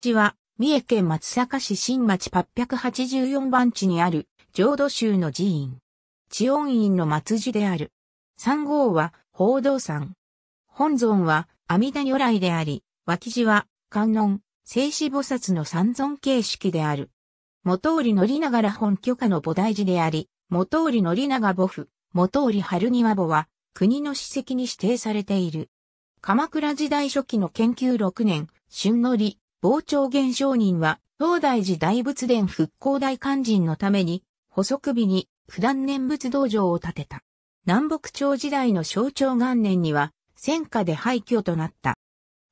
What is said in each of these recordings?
地は、三重県松阪市新町884番地にある、浄土宗の寺院。地音院の末寺である。三号は、報道山。本尊は、阿弥陀如来であり、脇寺は、観音、静止菩薩の三尊形式である。元織が長本許可の菩提寺であり、元織宣長母父、元織春庭母は、国の史跡に指定されている。鎌倉時代初期の研究6年、春のり、傍聴現象人は、東大寺大仏殿復興大勧進のために、補足日に普段念仏道場を建てた。南北朝時代の象徴元年には、戦火で廃墟となった。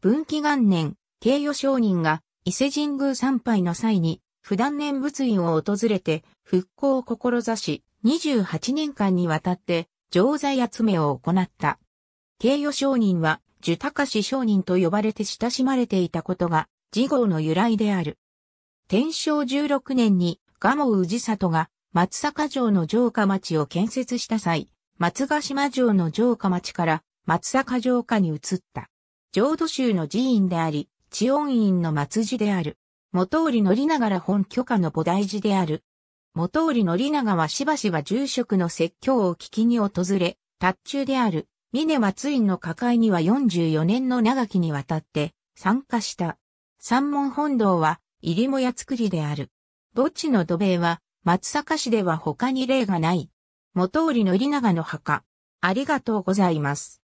文紀元年、慶与商人が伊勢神宮参拝の際に、普段念仏院を訪れて、復興を志し、28年間にわたって、常剤集めを行った。慶与商人は、樹高商人と呼ばれて親しまれていたことが次号の由来である。天正16年に蒲生氏里が松坂城の城下町を建設した際、松ヶ島城の城下町から松坂城下に移った。浄土宗の寺院であり、知恩院の松寺である。元織宣長ら本許可の菩提寺である。元織宣長はしばしば住職の説教を聞きに訪れ、達中である、峰松院の抱えには44年の長きにわたって参加した。山門本堂は入りもや作りである。墓地の土塀は松阪市では他に例がない。元織利長の墓。ありがとうございます。